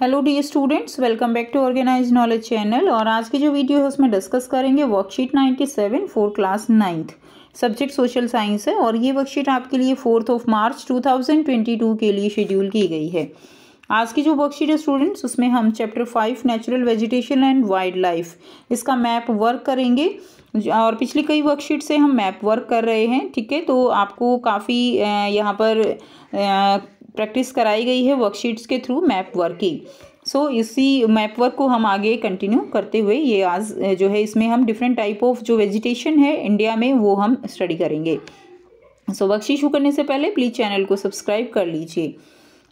hello dear students welcome back to organize knowledge channel और आज की जो वीडियो है उसमें डिस्कस करेंगे worksheet 97 four class ninth subject social science है और ये वर्कशीट आपके लिए फोर्थ ऑफ मार्च 2022 के लिए शेड्यूल की गई है आज की जो वर्कशीट है स्टूडेंट्स उसमें हम chapter five natural vegetation and wildlife इसका मैप वर्क करेंगे और पिछली कई वर्कशीट से हम मैप वर्क कर रहे हैं ठीक है तो आपको काफ़ी यहाँ पर प्रैक्टिस कराई गई है वर्कशीट्स के थ्रू मैप वर्किंग की सो इसी मैप वर्क को हम आगे कंटिन्यू करते हुए ये आज जो है इसमें हम डिफरेंट टाइप ऑफ जो वेजिटेशन है इंडिया में वो हम स्टडी करेंगे सो so, शुरू करने से पहले प्लीज़ चैनल को सब्सक्राइब कर लीजिए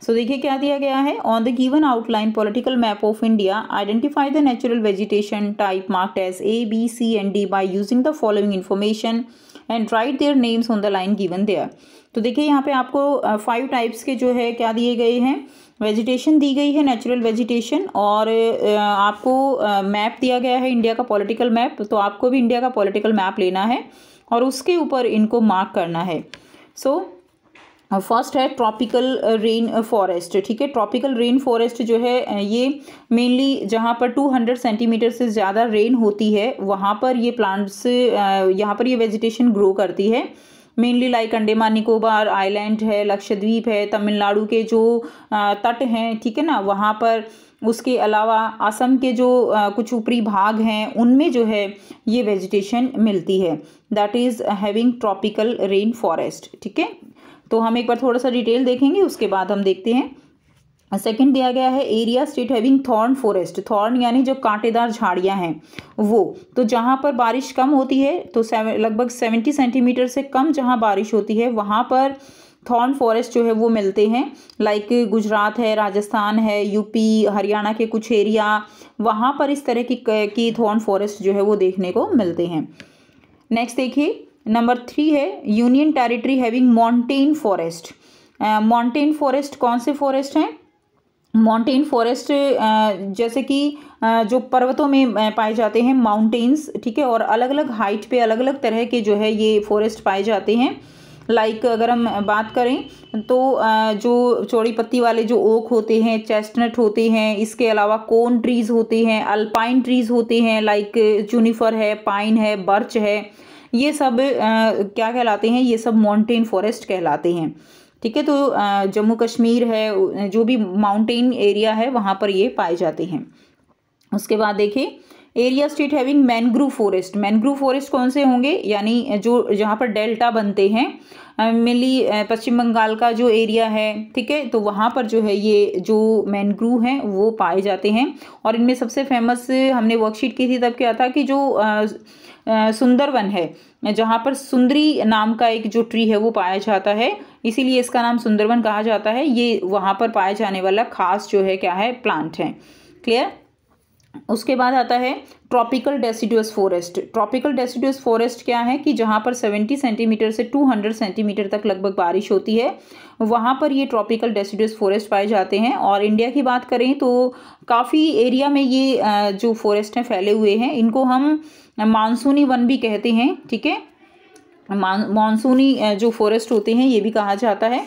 सो so, देखिए क्या दिया गया है on the given outline political map of India identify the natural vegetation type marked as A B C and D by using the following information and write their names on the line given there तो देखिए यहाँ पे आपको five types के जो है क्या दिए गए हैं वेजिटेशन दी गई है नेचुरल वेजिटेशन और आपको मैप दिया गया है इंडिया का पॉलिटिकल मैप तो आपको भी इंडिया का पॉलिटिकल मैप लेना है और उसके ऊपर इनको मार्क करना है सो so, फर्स्ट है ट्रॉपिकल रेन फॉरेस्ट ठीक है ट्रॉपिकल रेन फॉरेस्ट जो है ये मेनली जहाँ पर 200 सेंटीमीटर से ज़्यादा रेन होती है वहाँ पर ये प्लांट्स यहाँ पर ये वेजिटेशन ग्रो करती है mainly like Andaman Nicobar island है लक्षद्वीप है तमिलनाडु के जो तट हैं ठीक है ना वहाँ पर उसके अलावा असम के जो कुछ ऊपरी भाग हैं उनमें जो है ये वेजिटेशन मिलती है that is having tropical rain forest ठीक है तो हम एक बार थोड़ा सा डिटेल देखेंगे उसके बाद हम देखते हैं सेकंड दिया गया है area state having thorn forest thorn यानी जो कांटेदार झाड़ियां हैं वो तो जहाँ पर बारिश कम होती है तो लगभग सेवेंटी सेंटीमीटर से कम जहाँ बारिश होती है वहाँ पर थॉर्न फॉरेस्ट जो है वो मिलते हैं लाइक गुजरात है राजस्थान है यूपी हरियाणा के कुछ एरिया वहाँ पर इस तरह की की थॉर्न फॉरेस्ट जो है वो देखने को मिलते हैं नेक्स्ट देखिए नंबर थ्री है union territory having mountain forest mountain forest कौन से फॉरेस्ट हैं माउंटेन फॉरेस्ट जैसे कि जो पर्वतों में पाए जाते हैं माउंटेन्स ठीक है और अलग अलग हाइट पे अलग अलग तरह के जो है ये फॉरेस्ट पाए जाते हैं लाइक like, अगर हम बात करें तो जो चौड़ी पत्ती वाले जो ओक होते हैं चेस्टनट होते हैं इसके अलावा कोन ट्रीज़ होते हैं अल्पाइन ट्रीज़ होते हैं लाइक जूनिफर है पाइन है बर्च है ये सब आ, क्या कहलाते हैं ये सब माउंटेन फॉरेस्ट कहलाते हैं ठीक है तो जम्मू कश्मीर है जो भी माउंटेन एरिया है वहाँ पर ये पाए जाते हैं उसके बाद देखिए area state having mangrove forest mangrove forest कौन से होंगे यानी जो जहाँ पर डेल्टा बनते हैं मेनली पश्चिम बंगाल का जो एरिया है ठीक है तो वहाँ पर जो है ये जो मैनग्रूव हैं वो पाए जाते हैं और इनमें सबसे फेमस हमने वर्कशीट की थी तब क्या था कि जो सुंदरवन है जहाँ पर सुंदरी नाम का एक जो ट्री है वो पाया जाता है इसीलिए इसका नाम सुंदरवन कहा जाता है ये वहाँ पर पाया जाने वाला खास जो है क्या है प्लांट है क्लियर उसके बाद आता है tropical deciduous forest tropical deciduous forest क्या है कि जहाँ पर 70 सेंटीमीटर से 200 सेंटीमीटर तक लगभग बारिश होती है वहाँ पर ये ट्रॉपिकल डेसिडुअस फॉरेस्ट पाए जाते हैं और इंडिया की बात करें तो काफ़ी एरिया में ये जो फॉरेस्ट हैं फैले हुए हैं इनको हम मानसूनी वन भी कहते हैं ठीक है मानसूनी जो फॉरेस्ट होते हैं ये भी कहा जाता है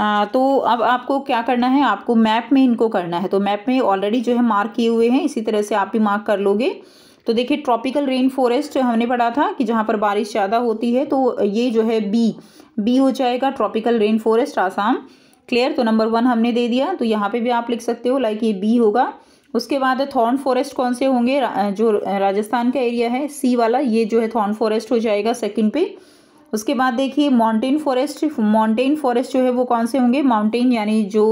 तो अब आपको क्या करना है आपको मैप में इनको करना है तो मैप में ऑलरेडी जो है मार्क किए हुए हैं इसी तरह से आप भी मार्क कर लोगे तो देखिए ट्रॉपिकल रेन फॉरेस्ट हमने पढ़ा था कि जहाँ पर बारिश ज़्यादा होती है तो ये जो है बी बी हो जाएगा tropical rain forest Assam clear तो नंबर वन हमने दे दिया तो यहाँ पे भी आप लिख सकते हो लाइक ये बी होगा उसके बाद थॉर्न फॉरेस्ट कौन से होंगे जो राजस्थान का एरिया है सी वाला ये जो है थॉर्न फॉरेस्ट हो जाएगा सेकेंड पे उसके बाद देखिए माउंटेन फॉरेस्ट माउंटेन फॉरेस्ट जो है वो कौन से होंगे माउंटेन यानी जो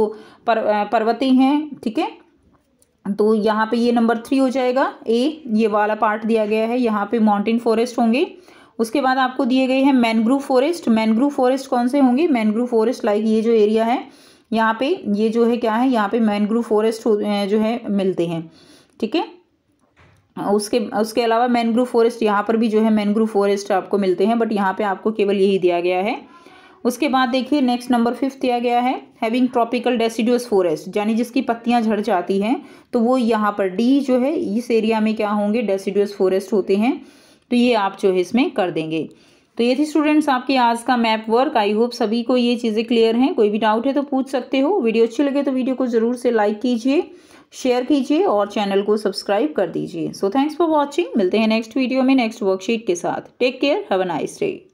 पर, पर्वती हैं ठीक है तो यहाँ पे ये नंबर थ्री हो जाएगा ए ये वाला पार्ट दिया गया है यहाँ पे माउंटेन फॉरेस्ट होंगे उसके बाद आपको दिए गए हैं मैनग्रूव फॉरेस्ट मैनग्रूव फॉरेस्ट कौन से होंगे मैनग्रूव फॉरेस्ट लाइक ये जो एरिया है यहाँ पे ये जो है क्या है यहाँ पे मैनग्रूव फॉरेस्ट जो है मिलते हैं ठीक है उसके उसके अलावा मैनग्रूव फॉरेस्ट यहाँ पर भी जो है मैनग्रूव फॉरेस्ट आपको मिलते हैं बट यहाँ पे आपको केवल यही दिया गया है उसके बाद देखिए नेक्स्ट नंबर फिफ्थ दिया गया है हैविंग ट्रॉपिकल डेसिड्यूस फॉरेस्ट यानी जिसकी पत्तियां झड़ जाती हैं तो वो यहाँ पर डी जो है इस एरिया में क्या होंगे डेसीड्यूस फॉरेस्ट होते हैं तो ये आप जो है इसमें कर देंगे तो ये थी स्टूडेंट्स आपके आज का मैप वर्क आई होप सभी को ये चीज़ें क्लियर हैं कोई भी डाउट है तो पूछ सकते हो वीडियो अच्छी लगे तो वीडियो को ज़रूर से लाइक कीजिए शेयर कीजिए और चैनल को सब्सक्राइब कर दीजिए सो थैंक्स फॉर वॉचिंग मिलते हैं नेक्स्ट वीडियो में नेक्स्ट वर्कशीट के साथ take care have a nice day